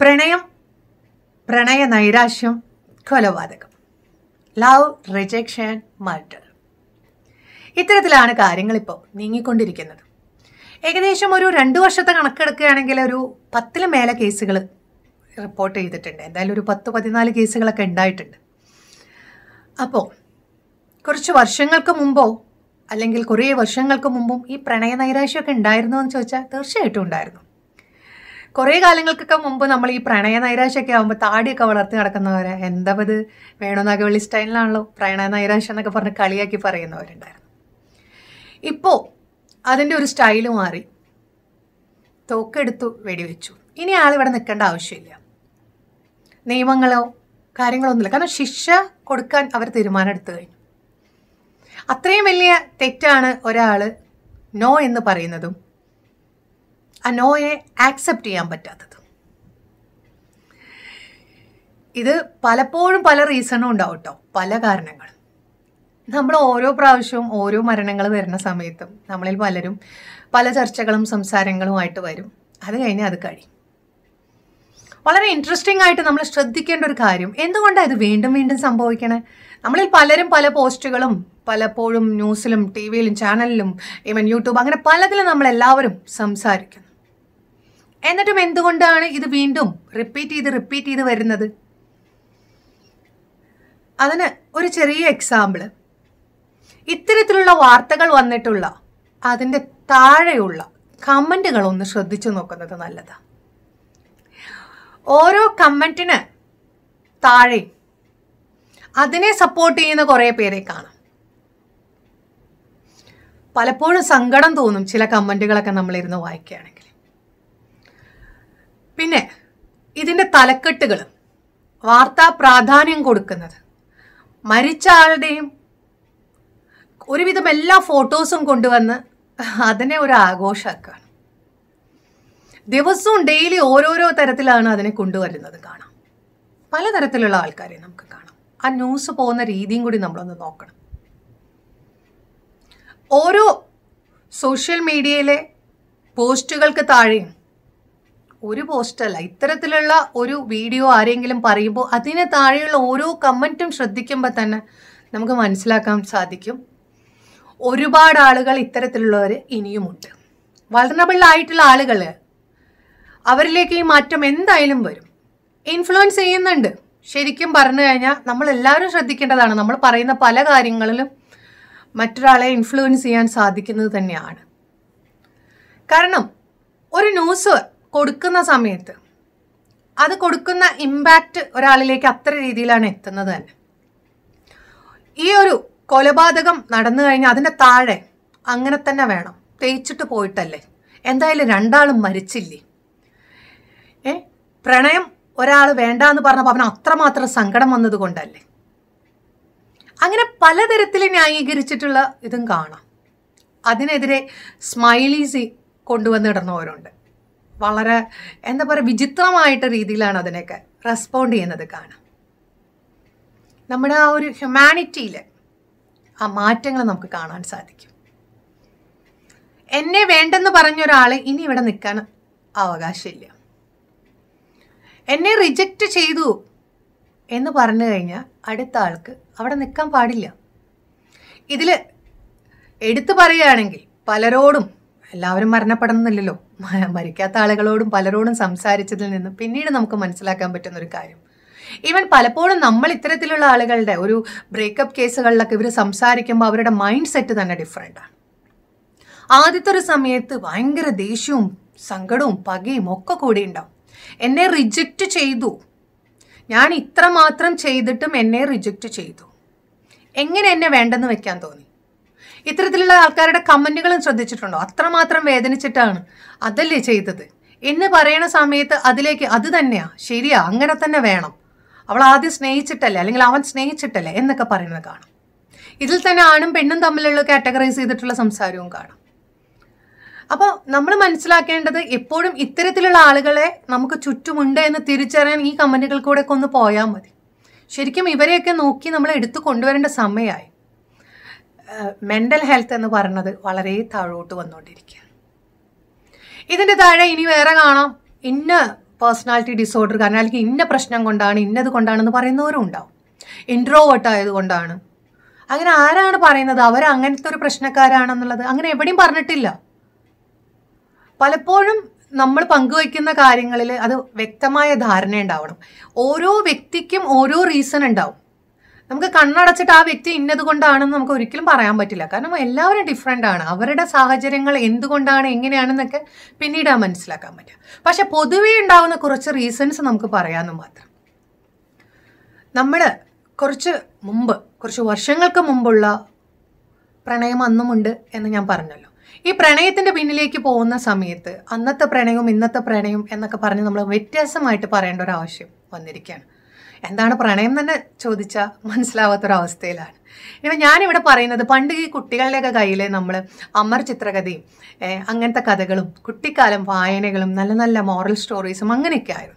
പ്രണയം പ്രണയ നൈരാശ്യം കൊലപാതകം ലവ് റിജക്ഷൻ മർഡർ ഇത്തരത്തിലാണ് കാര്യങ്ങളിപ്പോൾ നീങ്ങിക്കൊണ്ടിരിക്കുന്നത് ഏകദേശം ഒരു രണ്ട് വർഷത്തെ കണക്കെടുക്കുകയാണെങ്കിൽ ഒരു പത്തിന് മേലെ കേസുകൾ റിപ്പോർട്ട് ചെയ്തിട്ടുണ്ട് എന്തായാലും ഒരു പത്ത് പതിനാല് കേസുകളൊക്കെ ഉണ്ടായിട്ടുണ്ട് അപ്പോൾ കുറച്ച് വർഷങ്ങൾക്ക് മുമ്പോ അല്ലെങ്കിൽ കുറേ വർഷങ്ങൾക്ക് മുമ്പും ഈ പ്രണയ നൈരാശ്യമൊക്കെ ഉണ്ടായിരുന്നോ എന്ന് ചോദിച്ചാൽ തീർച്ചയായിട്ടും ഉണ്ടായിരുന്നു കുറെ കാലങ്ങൾക്കൊക്കെ മുമ്പ് നമ്മൾ ഈ പ്രണയ നൈരാശ്യമൊക്കെ ആകുമ്പോൾ താടിയൊക്കെ വളർത്തി നടക്കുന്നവരെ എന്താ ഇത് വെള്ളി സ്റ്റൈലിലാണല്ലോ പ്രണയ നൈരാശ്യം എന്നൊക്കെ പറഞ്ഞ് കളിയാക്കി പറയുന്നവരുണ്ടായിരുന്നു ഇപ്പോൾ അതിൻ്റെ ഒരു സ്റ്റൈല് മാറി തോക്കെടുത്തു വെടിവെച്ചു ഇനി ആളിവിടെ നിൽക്കേണ്ട ആവശ്യമില്ല നിയമങ്ങളോ കാര്യങ്ങളൊന്നുമില്ല കാരണം ശിക്ഷ കൊടുക്കാൻ അവർ തീരുമാനം എടുത്തു കഴിഞ്ഞു അത്രയും വലിയ തെറ്റാണ് ഒരാൾ നോ എന്ന് പറയുന്നതും അനോയെ ആക്സെപ്റ്റ് ചെയ്യാൻ പറ്റാത്തത് ഇത് പലപ്പോഴും പല റീസണും ഉണ്ടാവും കേട്ടോ പല കാരണങ്ങളും നമ്മൾ ഓരോ പ്രാവശ്യവും ഓരോ മരണങ്ങൾ വരുന്ന സമയത്തും നമ്മളിൽ പലരും പല ചർച്ചകളും സംസാരങ്ങളുമായിട്ട് വരും അത് കഴിഞ്ഞ് അത് കഴിയും വളരെ ഇൻട്രസ്റ്റിംഗ് ആയിട്ട് നമ്മൾ ശ്രദ്ധിക്കേണ്ട ഒരു കാര്യം എന്തുകൊണ്ടാണ് ഇത് വീണ്ടും വീണ്ടും സംഭവിക്കണേ നമ്മളിൽ പലരും പല പോസ്റ്റുകളും പലപ്പോഴും ന്യൂസിലും ടി വിയിലും ചാനലിലും ഈവൻ യൂട്യൂബ് അങ്ങനെ പലതിലും നമ്മളെല്ലാവരും സംസാരിക്കുന്നു എന്നിട്ടും എന്തുകൊണ്ടാണ് ഇത് വീണ്ടും റിപ്പീറ്റ് ചെയ്ത് റിപ്പീറ്റ് ചെയ്ത് വരുന്നത് അതിന് ഒരു ചെറിയ എക്സാമ്പിൾ ഇത്തരത്തിലുള്ള വാർത്തകൾ വന്നിട്ടുള്ള അതിൻ്റെ താഴെയുള്ള കമൻറ്റുകൾ ഒന്ന് ശ്രദ്ധിച്ചു നോക്കുന്നത് നല്ലതാണ് ഓരോ കമൻറ്റിന് താഴെ അതിനെ സപ്പോർട്ട് ചെയ്യുന്ന കുറേ പേരെ കാണാം പലപ്പോഴും സങ്കടം തോന്നും ചില കമൻറ്റുകളൊക്കെ നമ്മളിരുന്ന് വായിക്കുകയാണെങ്കിൽ പിന്നെ ഇതിൻ്റെ തലക്കെട്ടുകൾ വാർത്താ പ്രാധാന്യം കൊടുക്കുന്നത് മരിച്ച ആളുടെയും ഒരുവിധം എല്ലാ ഫോട്ടോസും കൊണ്ടുവന്ന് അതിനെ ഒരു ആഘോഷമാക്കുകയാണ് ദിവസവും ഡെയിലി ഓരോരോ തരത്തിലാണ് അതിനെ കൊണ്ടുവരുന്നത് കാണാം പലതരത്തിലുള്ള ആൾക്കാരെ നമുക്ക് കാണാം ആ ന്യൂസ് പോകുന്ന രീതിയും കൂടി നമ്മളൊന്ന് നോക്കണം ഓരോ സോഷ്യൽ മീഡിയയിലെ പോസ്റ്റുകൾക്ക് താഴെയും ഒരു പോസ്റ്റല്ല ഇത്തരത്തിലുള്ള ഒരു വീഡിയോ ആരെങ്കിലും പറയുമ്പോൾ അതിന് താഴെയുള്ള ഓരോ കമൻറ്റും ശ്രദ്ധിക്കുമ്പോൾ തന്നെ നമുക്ക് മനസ്സിലാക്കാൻ സാധിക്കും ഒരുപാട് ആളുകൾ ഇത്തരത്തിലുള്ളവർ ഇനിയുമുണ്ട് വളർന്നബിളായിട്ടുള്ള ആളുകൾ അവരിലേക്ക് ഈ മാറ്റം എന്തായാലും വരും ഇൻഫ്ലുവൻസ് ചെയ്യുന്നുണ്ട് ശരിക്കും പറഞ്ഞു കഴിഞ്ഞാൽ നമ്മളെല്ലാവരും ശ്രദ്ധിക്കേണ്ടതാണ് നമ്മൾ പറയുന്ന പല കാര്യങ്ങളിലും മറ്റൊരാളെ ഇൻഫ്ലുവൻസ് ചെയ്യാൻ സാധിക്കുന്നത് തന്നെയാണ് കാരണം ഒരു ന്യൂസ് കൊടുക്കുന്ന സമയത്ത് അത് കൊടുക്കുന്ന ഇമ്പാക്റ്റ് ഒരാളിലേക്ക് അത്ര രീതിയിലാണ് എത്തുന്നത് തന്നെ ഈ ഒരു കൊലപാതകം നടന്നു കഴിഞ്ഞാൽ അതിൻ്റെ താഴെ അങ്ങനെ തന്നെ വേണം തേച്ചിട്ട് പോയിട്ടല്ലേ എന്തായാലും രണ്ടാളും മരിച്ചില്ലേ ഏ പ്രണയം ഒരാൾ വേണ്ട എന്ന് പറഞ്ഞപ്പോൾ അവന് അത്രമാത്രം സങ്കടം വന്നത് കൊണ്ടല്ലേ അങ്ങനെ പലതരത്തിൽ ന്യായീകരിച്ചിട്ടുള്ള ഇതും കാണാം അതിനെതിരെ സ്മൈലീസി കിടന്നവരുണ്ട് വളരെ എന്താ പറയുക വിചിത്രമായിട്ട രീതിയിലാണ് അതിനൊക്കെ റെസ്പോണ്ട് ചെയ്യുന്നത് കാണാം നമ്മുടെ ആ ഒരു ഹ്യൂമാനിറ്റിയിൽ ആ മാറ്റങ്ങൾ നമുക്ക് കാണാൻ സാധിക്കും എന്നെ വേണ്ടെന്ന് പറഞ്ഞ ഒരാൾ ഇനി ഇവിടെ നിൽക്കാൻ അവകാശമില്ല എന്നെ റിജക്റ്റ് ചെയ്തു എന്ന് പറഞ്ഞു കഴിഞ്ഞാൽ അടുത്ത ആൾക്ക് അവിടെ നിൽക്കാൻ പാടില്ല ഇതിൽ എടുത്തു പറയുകയാണെങ്കിൽ പലരോടും എല്ലാവരും മരണപ്പെടണമെന്നില്ലല്ലോ മരിക്കാത്ത ആളുകളോടും പലരോടും സംസാരിച്ചതിൽ നിന്ന് പിന്നീട് നമുക്ക് മനസ്സിലാക്കാൻ പറ്റുന്ന ഒരു കാര്യം ഈവൻ പലപ്പോഴും നമ്മൾ ഇത്തരത്തിലുള്ള ആളുകളുടെ ഒരു ബ്രേക്കപ്പ് കേസുകളിലൊക്കെ ഇവർ സംസാരിക്കുമ്പോൾ അവരുടെ മൈൻഡ് സെറ്റ് തന്നെ ആണ് ആദ്യത്തെ ഒരു സമയത്ത് ഭയങ്കര ദേഷ്യവും സങ്കടവും പകയും ഒക്കെ കൂടി ഉണ്ടാവും എന്നെ റിജക്റ്റ് ചെയ്തു ഞാൻ ഇത്ര മാത്രം ചെയ്തിട്ടും എന്നെ റിജക്റ്റ് ചെയ്തു എങ്ങനെ എന്നെ വേണ്ടെന്ന് വെക്കാൻ തോന്നി ഇത്തരത്തിലുള്ള ആൾക്കാരുടെ കമൻറ്റുകളും ശ്രദ്ധിച്ചിട്ടുണ്ടോ അത്രമാത്രം വേദനിച്ചിട്ടാണ് അതല്ലേ ചെയ്തത് എന്ന് പറയണ സമയത്ത് അതിലേക്ക് അത് തന്നെയാ ശരിയാ അങ്ങനെ തന്നെ വേണം അവൾ ആദ്യം സ്നേഹിച്ചിട്ടല്ലേ അല്ലെങ്കിൽ അവൻ സ്നേഹിച്ചിട്ടല്ലേ എന്നൊക്കെ പറയുന്നത് കാണാം ഇതിൽ തന്നെ ആണും പെണ്ണും തമ്മിലുള്ള കാറ്റഗറൈസ് ചെയ്തിട്ടുള്ള സംസാരവും കാണാം അപ്പോൾ നമ്മൾ മനസ്സിലാക്കേണ്ടത് എപ്പോഴും ഇത്തരത്തിലുള്ള ആളുകളെ നമുക്ക് ചുറ്റുമുണ്ട് എന്ന് തിരിച്ചറിയാൻ ഈ കമൻറ്റുകൾ കൂടെ ഒക്കെ ഒന്ന് പോയാൽ മതി ശരിക്കും ഇവരെയൊക്കെ നോക്കി നമ്മൾ എടുത്തു കൊണ്ടുവരേണ്ട സമയമായി മെൻ്റൽ ഹെൽത്ത് എന്ന് പറയുന്നത് വളരെ താഴോട്ട് വന്നുകൊണ്ടിരിക്കുകയാണ് ഇതിൻ്റെ താഴെ ഇനി വേറെ കാണാം ഇന്ന പേഴ്സണാലിറ്റി ഡിസോർഡർ കാരണം അല്ലെങ്കിൽ ഇന്ന പ്രശ്നം കൊണ്ടാണ് ഇന്നത് കൊണ്ടാണെന്ന് പറയുന്നവരും ഉണ്ടാവും ഇൻട്രോവേർട്ട് ആയതുകൊണ്ടാണ് അങ്ങനെ ആരാണ് പറയുന്നത് അവർ അങ്ങനത്തെ ഒരു പ്രശ്നക്കാരാണെന്നുള്ളത് അങ്ങനെ എവിടെയും പറഞ്ഞിട്ടില്ല പലപ്പോഴും നമ്മൾ പങ്കുവയ്ക്കുന്ന കാര്യങ്ങളിൽ അത് വ്യക്തമായ ധാരണ ഉണ്ടാവണം ഓരോ വ്യക്തിക്കും ഓരോ റീസൺ ഉണ്ടാവും നമുക്ക് കണ്ണടച്ചിട്ട് ആ വ്യക്തി ഇന്നത് കൊണ്ടാണെന്ന് നമുക്ക് ഒരിക്കലും പറയാൻ പറ്റില്ല കാരണം എല്ലാവരും ഡിഫറെൻ്റ് ആണ് അവരുടെ സാഹചര്യങ്ങൾ എന്തുകൊണ്ടാണ് എങ്ങനെയാണെന്നൊക്കെ പിന്നീട് ആ മനസ്സിലാക്കാൻ പറ്റുക പക്ഷെ പൊതുവേ ഉണ്ടാകുന്ന കുറച്ച് റീസൺസ് നമുക്ക് പറയാമെന്ന് മാത്രം നമ്മൾ കുറച്ച് മുമ്പ് കുറച്ച് വർഷങ്ങൾക്ക് മുമ്പുള്ള പ്രണയം അന്നുമുണ്ട് എന്ന് ഞാൻ പറഞ്ഞല്ലോ ഈ പ്രണയത്തിൻ്റെ പിന്നിലേക്ക് പോകുന്ന സമയത്ത് അന്നത്തെ പ്രണയവും ഇന്നത്തെ പ്രണയം എന്നൊക്കെ പറഞ്ഞ് നമ്മൾ വ്യത്യാസമായിട്ട് പറയേണ്ട ഒരു ആവശ്യം വന്നിരിക്കുകയാണ് എന്താണ് പ്രണയം തന്നെ ചോദിച്ചാൽ മനസ്സിലാവാത്തൊരവസ്ഥയിലാണ് ഇനി ഞാനിവിടെ പറയുന്നത് പണ്ട് ഈ കുട്ടികളുടെയൊക്കെ കയ്യിൽ നമ്മൾ അമർ ചിത്രകഥയും അങ്ങനത്തെ കഥകളും കുട്ടിക്കാലം വായനകളും നല്ല നല്ല മോറൽ സ്റ്റോറീസും അങ്ങനെയൊക്കെ ആയിരുന്നു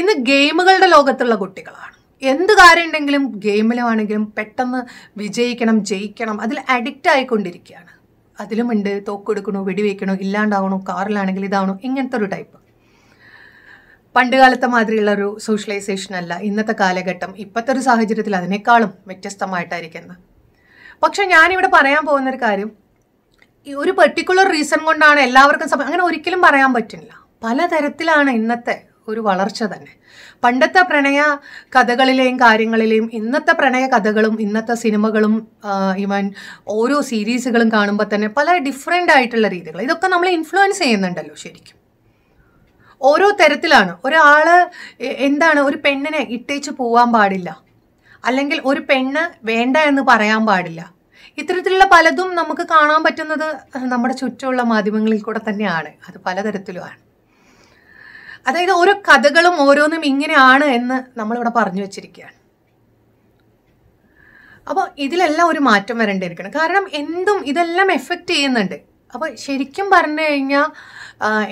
ഇന്ന് ഗെയിമുകളുടെ ലോകത്തുള്ള കുട്ടികളാണ് എന്ത് ഉണ്ടെങ്കിലും ഗെയിമിലാണെങ്കിലും പെട്ടെന്ന് വിജയിക്കണം ജയിക്കണം അതിൽ അഡിക്റ്റ് ആയിക്കൊണ്ടിരിക്കുകയാണ് അതിലുമുണ്ട് തോക്കെടുക്കണോ വെടിവെക്കണോ ഇല്ലാണ്ടാവണോ കാറിലാണെങ്കിൽ ഇതാവണോ ഇങ്ങനത്തെ ഒരു ടൈപ്പ് പണ്ട് കാലത്തെ മാതിരിയുള്ള ഒരു സോഷ്യലൈസേഷൻ അല്ല ഇന്നത്തെ കാലഘട്ടം ഇപ്പോഴത്തെ ഒരു സാഹചര്യത്തിൽ അതിനേക്കാളും വ്യത്യസ്തമായിട്ടായിരിക്കുന്നത് പക്ഷെ ഞാനിവിടെ പറയാൻ പോകുന്ന ഒരു കാര്യം ഒരു പെർട്ടിക്കുലർ റീസൺ കൊണ്ടാണ് എല്ലാവർക്കും സമയം അങ്ങനെ ഒരിക്കലും പറയാൻ പറ്റില്ല പലതരത്തിലാണ് ഇന്നത്തെ ഒരു വളർച്ച തന്നെ പണ്ടത്തെ പ്രണയ കഥകളിലെയും കാര്യങ്ങളിലെയും ഇന്നത്തെ പ്രണയ കഥകളും ഇന്നത്തെ സിനിമകളും ഈവൻ ഓരോ സീരീസുകളും കാണുമ്പോൾ തന്നെ പല ഡിഫറെൻ്റ് ആയിട്ടുള്ള രീതികൾ ഇതൊക്കെ നമ്മളെ ഇൻഫ്ലുവൻസ് ചെയ്യുന്നുണ്ടല്ലോ ശരിക്കും ഓരോ തരത്തിലാണ് ഒരാൾ എന്താണ് ഒരു പെണ്ണിനെ ഇട്ടേച്ച് പോവാൻ പാടില്ല അല്ലെങ്കിൽ ഒരു പെണ്ണ് വേണ്ട എന്ന് പറയാൻ പാടില്ല ഇത്തരത്തിലുള്ള പലതും നമുക്ക് കാണാൻ പറ്റുന്നത് നമ്മുടെ ചുറ്റുമുള്ള മാധ്യമങ്ങളിൽ കൂടെ തന്നെയാണ് അത് പലതരത്തിലുമാണ് അതായത് ഓരോ കഥകളും ഓരോന്നും ഇങ്ങനെയാണ് എന്ന് നമ്മളിവിടെ പറഞ്ഞു വെച്ചിരിക്കുകയാണ് അപ്പോൾ ഇതിലെല്ലാം ഒരു മാറ്റം വരേണ്ടിയിരിക്കണം കാരണം എന്തും ഇതെല്ലാം എഫക്റ്റ് ചെയ്യുന്നുണ്ട് അപ്പോൾ ശരിക്കും പറഞ്ഞു കഴിഞ്ഞാൽ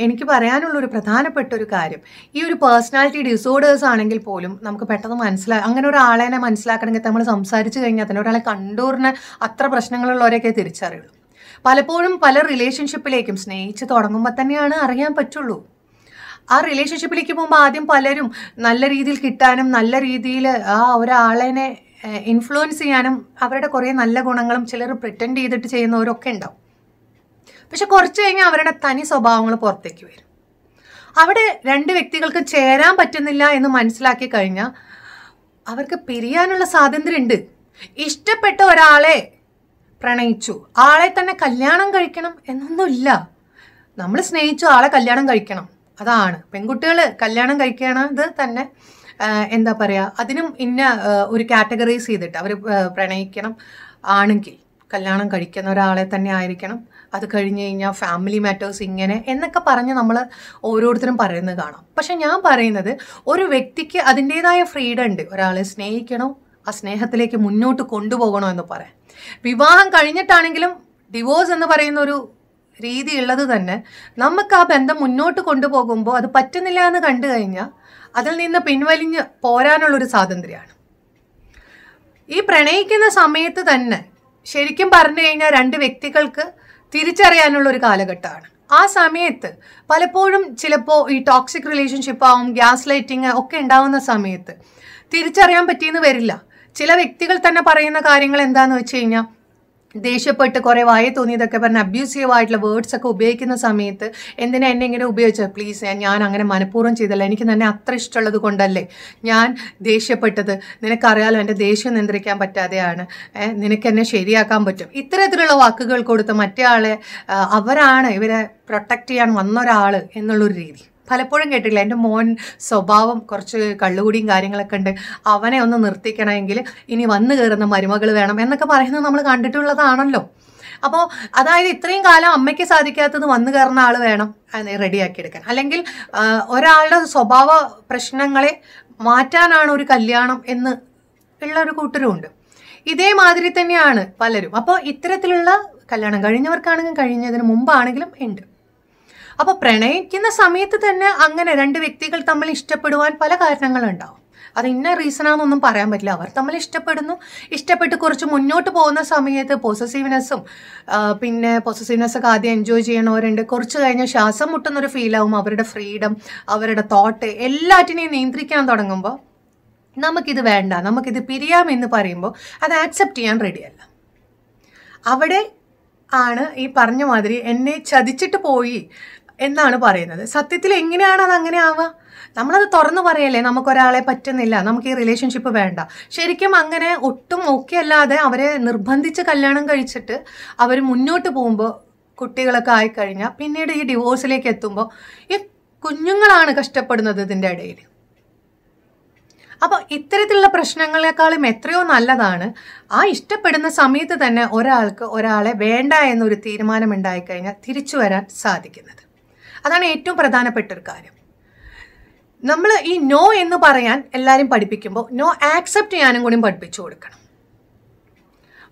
എനിക്ക് പറയാനുള്ള ഒരു പ്രധാനപ്പെട്ട ഒരു കാര്യം ഈ ഒരു പേഴ്സണാലിറ്റി ഡിസോർഡേഴ്സ് ആണെങ്കിൽ പോലും നമുക്ക് പെട്ടെന്ന് മനസ്സിലാ അങ്ങനെ ഒരാളെ മനസ്സിലാക്കണമെങ്കിൽ നമ്മൾ സംസാരിച്ച് കഴിഞ്ഞാൽ തന്നെ ഒരാളെ കണ്ടൂറിന് അത്ര പ്രശ്നങ്ങളുള്ളവരെയൊക്കെ തിരിച്ചറിയുള്ളൂ പലപ്പോഴും പല റിലേഷൻഷിപ്പിലേക്കും സ്നേഹിച്ച് തുടങ്ങുമ്പോൾ തന്നെയാണ് അറിയാൻ പറ്റുള്ളൂ ആ റിലേഷൻഷിപ്പിലേക്ക് പോകുമ്പോൾ ആദ്യം പലരും നല്ല രീതിയിൽ കിട്ടാനും നല്ല രീതിയിൽ ആ ഒരാളിനെ ഇൻഫ്ലുവൻസ് ചെയ്യാനും അവരുടെ കുറേ നല്ല ഗുണങ്ങളും ചിലർ പ്രിറ്റൻഡ് ചെയ്തിട്ട് ചെയ്യുന്നവരൊക്കെ ഉണ്ടാവും പക്ഷെ കുറച്ച് കഴിഞ്ഞാൽ അവരുടെ തനി സ്വഭാവങ്ങൾ പുറത്തേക്ക് വരും അവിടെ രണ്ട് വ്യക്തികൾക്ക് ചേരാൻ പറ്റുന്നില്ല എന്ന് മനസ്സിലാക്കി കഴിഞ്ഞാൽ അവർക്ക് പിരിയാനുള്ള സ്വാതന്ത്ര്യമുണ്ട് ഇഷ്ടപ്പെട്ട ഒരാളെ പ്രണയിച്ചു ആളെ തന്നെ കല്യാണം കഴിക്കണം എന്നൊന്നുമില്ല നമ്മൾ സ്നേഹിച്ചു ആളെ കല്യാണം കഴിക്കണം അതാണ് പെൺകുട്ടികൾ കല്യാണം കഴിക്കണത് തന്നെ എന്താ പറയുക അതിനും ഇന്ന ഒരു കാറ്റഗറൈസ് ചെയ്തിട്ട് അവർ പ്രണയിക്കണം ആണെങ്കിൽ കല്യാണം കഴിക്കുന്ന ഒരാളെ തന്നെ ആയിരിക്കണം അത് കഴിഞ്ഞ് കഴിഞ്ഞാൽ ഫാമിലി മാറ്റേഴ്സ് ഇങ്ങനെ എന്നൊക്കെ പറഞ്ഞ് നമ്മൾ ഓരോരുത്തരും പറയുന്നത് കാണാം പക്ഷെ ഞാൻ പറയുന്നത് ഒരു വ്യക്തിക്ക് അതിൻ്റേതായ ഫ്രീഡം ഉണ്ട് ഒരാളെ സ്നേഹിക്കണം ആ സ്നേഹത്തിലേക്ക് മുന്നോട്ട് കൊണ്ടുപോകണോ എന്ന് പറയാം വിവാഹം കഴിഞ്ഞിട്ടാണെങ്കിലും ഡിവോഴ്സ് എന്ന് പറയുന്ന ഒരു രീതി ഉള്ളത് തന്നെ നമുക്ക് ആ ബന്ധം മുന്നോട്ട് കൊണ്ടുപോകുമ്പോൾ അത് പറ്റുന്നില്ല എന്ന് കണ്ടു കഴിഞ്ഞാൽ അതിൽ നിന്ന് പിൻവലിഞ്ഞ് പോരാനുള്ളൊരു സ്വാതന്ത്ര്യമാണ് ഈ പ്രണയിക്കുന്ന സമയത്ത് തന്നെ ശരിക്കും പറഞ്ഞു കഴിഞ്ഞാൽ രണ്ട് വ്യക്തികൾക്ക് തിരിച്ചറിയാനുള്ള ഒരു കാലഘട്ടമാണ് ആ സമയത്ത് പലപ്പോഴും ചിലപ്പോൾ ഈ ടോക്സിക് റിലേഷൻഷിപ്പ് ആവും ഗ്യാസ് ലൈറ്റിംഗ് ഒക്കെ ഉണ്ടാവുന്ന സമയത്ത് തിരിച്ചറിയാൻ പറ്റിയെന്ന് വരില്ല ചില വ്യക്തികൾ തന്നെ പറയുന്ന കാര്യങ്ങൾ എന്താണെന്ന് വെച്ച് കഴിഞ്ഞാൽ ദേഷ്യപ്പെട്ട് കുറേ വായ തോന്നിയതൊക്കെ പറഞ്ഞ് അബ്യൂസീവ് ആയിട്ടുള്ള വേർഡ്സ് ഒക്കെ ഉപയോഗിക്കുന്ന സമയത്ത് എന്തിനാ എന്നെ ഇങ്ങനെ ഉപയോഗിച്ചത് പ്ലീസ് ഞാൻ അങ്ങനെ മനഃപൂർവ്വം ചെയ്തല്ല എനിക്ക് തന്നെ അത്ര ഇഷ്ടമുള്ളത് കൊണ്ടല്ലേ ഞാൻ ദേഷ്യപ്പെട്ടത് നിനക്കറിയാലോ എൻ്റെ ദേഷ്യം നിയന്ത്രിക്കാൻ പറ്റാതെയാണ് നിനക്ക് എന്നെ ശരിയാക്കാൻ പറ്റും ഇത്തരത്തിലുള്ള വാക്കുകൾ കൊടുത്ത് മറ്റേ ആളെ അവരാണ് ഇവരെ പ്രൊട്ടക്റ്റ് ചെയ്യാൻ വന്ന ഒരാൾ എന്നുള്ളൊരു രീതി പലപ്പോഴും കേട്ടില്ല എൻ്റെ മോൻ സ്വഭാവം കുറച്ച് കള്ളുകൂടിയും കാര്യങ്ങളൊക്കെ ഉണ്ട് അവനെ ഒന്ന് നിർത്തിക്കണമെങ്കിൽ ഇനി വന്നു കയറുന്ന മരുമകൾ വേണം എന്നൊക്കെ പറയുന്നത് നമ്മൾ കണ്ടിട്ടുള്ളതാണല്ലോ അപ്പോൾ അതായത് ഇത്രയും കാലം അമ്മയ്ക്ക് സാധിക്കാത്തത് വന്നു കയറുന്ന ആൾ വേണം റെഡിയാക്കിയെടുക്കാൻ അല്ലെങ്കിൽ ഒരാളുടെ സ്വഭാവ പ്രശ്നങ്ങളെ മാറ്റാനാണ് ഒരു കല്യാണം എന്ന് ഉള്ള ഒരു കൂട്ടരുമുണ്ട് ഇതേമാതിരി തന്നെയാണ് പലരും അപ്പോൾ ഇത്തരത്തിലുള്ള കല്യാണം കഴിഞ്ഞവർക്കാണെങ്കിലും കഴിഞ്ഞതിന് മുമ്പാണെങ്കിലും ഉണ്ട് അപ്പോൾ പ്രണയിക്കുന്ന സമയത്ത് തന്നെ അങ്ങനെ രണ്ട് വ്യക്തികൾ തമ്മിൽ ഇഷ്ടപ്പെടുവാൻ പല കാരണങ്ങളുണ്ടാവും അത് ഇന്ന റീസണാണെന്നൊന്നും പറയാൻ പറ്റില്ല അവർ തമ്മിൽ ഇഷ്ടപ്പെടുന്നു ഇഷ്ടപ്പെട്ട് കുറച്ച് മുന്നോട്ട് പോകുന്ന സമയത്ത് പൊസസീവ്നെസ്സും പിന്നെ പൊസസീവ്നെസ്സൊക്കെ ആദ്യം എൻജോയ് ചെയ്യണവരുണ്ട് കുറച്ച് കഴിഞ്ഞ് ശ്വാസം മുട്ടുന്നൊരു ഫീലാവും അവരുടെ ഫ്രീഡം അവരുടെ തോട്ട് എല്ലാറ്റിനെയും നിയന്ത്രിക്കാൻ തുടങ്ങുമ്പോൾ നമുക്കിത് വേണ്ട നമുക്കിത് പിരിയാമെന്ന് പറയുമ്പോൾ അത് ആക്സെപ്റ്റ് ചെയ്യാൻ റെഡിയല്ല അവിടെ ആണ് ഈ പറഞ്ഞ മാതിരി എന്നെ ചതിച്ചിട്ട് പോയി എന്നാണ് പറയുന്നത് സത്യത്തിൽ എങ്ങനെയാണ് അത് അങ്ങനെ ആവുക നമ്മളത് തുറന്നു പറയല്ലേ നമുക്കൊരാളെ പറ്റുന്നില്ല നമുക്ക് ഈ റിലേഷൻഷിപ്പ് വേണ്ട ശരിക്കും അങ്ങനെ ഒട്ടും ഓക്കെ അല്ലാതെ അവരെ നിർബന്ധിച്ച് കല്യാണം കഴിച്ചിട്ട് അവർ മുന്നോട്ട് പോകുമ്പോൾ കുട്ടികളൊക്കെ ആയിക്കഴിഞ്ഞാൽ പിന്നീട് ഈ ഡിവോഴ്സിലേക്ക് എത്തുമ്പോൾ ഈ കുഞ്ഞുങ്ങളാണ് കഷ്ടപ്പെടുന്നത് ഇതിൻ്റെ ഇടയിൽ അപ്പോൾ ഇത്തരത്തിലുള്ള പ്രശ്നങ്ങളെക്കാളും എത്രയോ നല്ലതാണ് ആ ഇഷ്ടപ്പെടുന്ന സമയത്ത് തന്നെ ഒരാൾക്ക് ഒരാളെ വേണ്ട എന്നൊരു ഉണ്ടായിക്കഴിഞ്ഞാൽ തിരിച്ചു വരാൻ സാധിക്കുന്നത് അതാണ് ഏറ്റവും പ്രധാനപ്പെട്ട ഒരു കാര്യം നമ്മൾ ഈ നോ എന്ന് പറയാൻ എല്ലാവരും പഠിപ്പിക്കുമ്പോൾ നോ ആക്സെപ്റ്റ് ചെയ്യാനും കൂടി പഠിപ്പിച്ചു കൊടുക്കണം